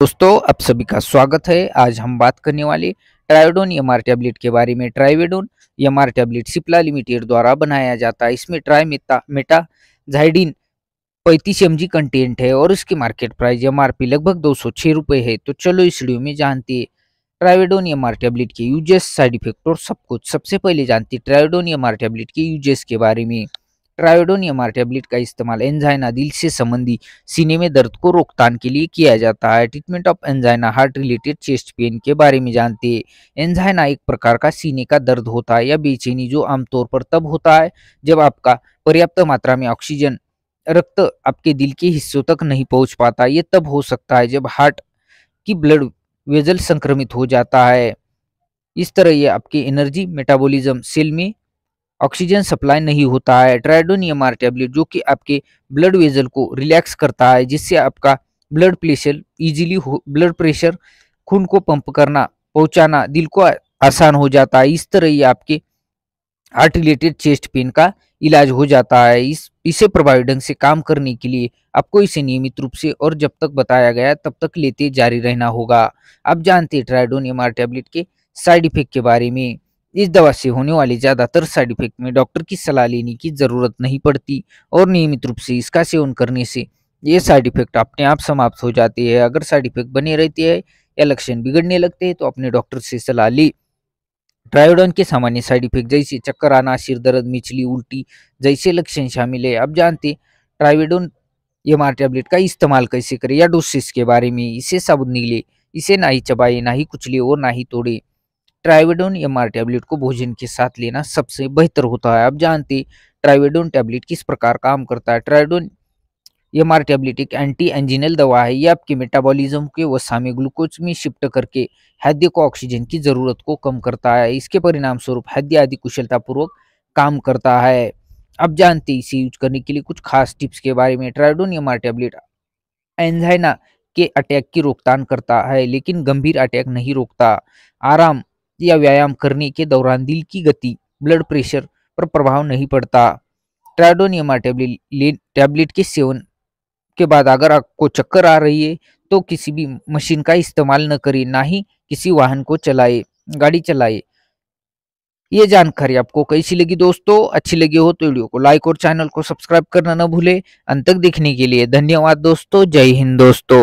दोस्तों आप सभी का स्वागत है आज हम बात करने वाले ट्राइवेडोन एम आर टैबलेट के बारे में Trivedon M R tablet Cipla limited द्वारा बनाया जाता है इसमें ट्राई मेटा मेटाजाइडिन पैंतीस एम जी कंटेंट है और इसकी market price M R P लगभग दो सौ छह रुपये है तो चलो इस वीडियो में जानते हैं ट्राइवेडोन एम आर टैबलेट के यूजेस साइड इफेक्ट और सब कुछ सबसे पहले जानते ट्राइवेडोन एम आर टैबलेट के यूजेस के बारे में ट्रायोडोनियम आर टैबलेट का इस्तेमाल एंजाइना दिल से संबंधी सीने में दर्द को रोकथाम के लिए किया जाता है treatment of angina heart related chest pain के बारे में जानते हैं एंजाइना एक प्रकार का सीने का दर्द होता है या बेचैनी जो आमतौर पर तब होता है जब आपका पर्याप्त मात्रा में ऑक्सीजन रक्त आपके दिल के हिस्सों तक नहीं पहुँच पाता ये तब हो सकता है जब हार्ट की ब्लड वेजल संक्रमित हो जाता है इस तरह ये आपके एनर्जी मेटाबॉलिज्म सेल में ऑक्सीजन सप्लाई नहीं होता है आर टैबलेट जो कि आपके ब्लड वेजल को रिलैक्स करता है जिससे आपका blood pressure easily blood pressure खून को पंप करना पहुंचाना दिल को आसान हो जाता है इस तरह ही आपके हार्ट रिलेटेड चेस्ट पेन का इलाज हो जाता है इस इसे प्रभावी ढंग से काम करने के लिए आपको इसे नियमित रूप से और जब तक बताया गया तब तक लेते जारी रहना होगा आप जानते हैं ट्राइडोन एम टैबलेट के साइड इफेक्ट के बारे में इस दवा से होने वाले ज़्यादातर साइड इफेक्ट में डॉक्टर की सलाह लेने की ज़रूरत नहीं पड़ती और नियमित रूप से इसका सेवन करने से ये साइड इफेक्ट अपने आप समाप्त हो जाते हैं अगर साइड इफेक्ट बने रहते हैं या लक्षण बिगड़ने लगते हैं तो अपने डॉक्टर से सलाह ली ट्रायोडन के सामान्य साइड इफेक्ट जैसे चक्कर आना सिर दर्द मिचली उल्टी जैसे लक्षण शामिल है आप जानते ट्रायोडोन एम आर टैबलेट का इस्तेमाल कैसे करें या डोसेस के बारे में इसे साबुत निकले इसे ना ही चबाए ना ही कुचले और ना ही तोड़े ट्राइवेडोन एम टैबलेट को भोजन के साथ लेना सबसे बेहतर होता है आप जानते ट्राइवेडोन टैबलेट किस प्रकार काम करता है ट्राइवेडोन एम आर टैबलेट एक एंटी एंजिनल दवा है यह आपके मेटाबॉलिज्म के वसा में ग्लूकोज में शिफ्ट करके हृदय को ऑक्सीजन की ज़रूरत को कम करता है इसके परिणाम स्वरूप हृदय आदि कुशलतापूर्वक काम करता है अब जानते हैं इसे यूज करने के लिए कुछ खास टिप्स के बारे में Tridon M R tablet angina के अटैक की रोकथाम करता है लेकिन गंभीर अटैक नहीं रोकता आराम या व्यायाम करने के दौरान दिल की गति ब्लड प्रेशर पर प्रभाव नहीं पड़ता ट्राइडोनियमा टैबलेट टैबलेट के सेवन के बाद अगर आपको चक्कर आ रही है तो किसी भी मशीन का इस्तेमाल न करें ना ही किसी वाहन को चलाए गाड़ी चलाए ये जानकारी आपको कैसी लगी दोस्तों अच्छी लगी हो तो वीडियो को लाइक और चैनल को सब्सक्राइब करना न भूले अंत तक देखने के लिए धन्यवाद दोस्तों जय हिंद दोस्तों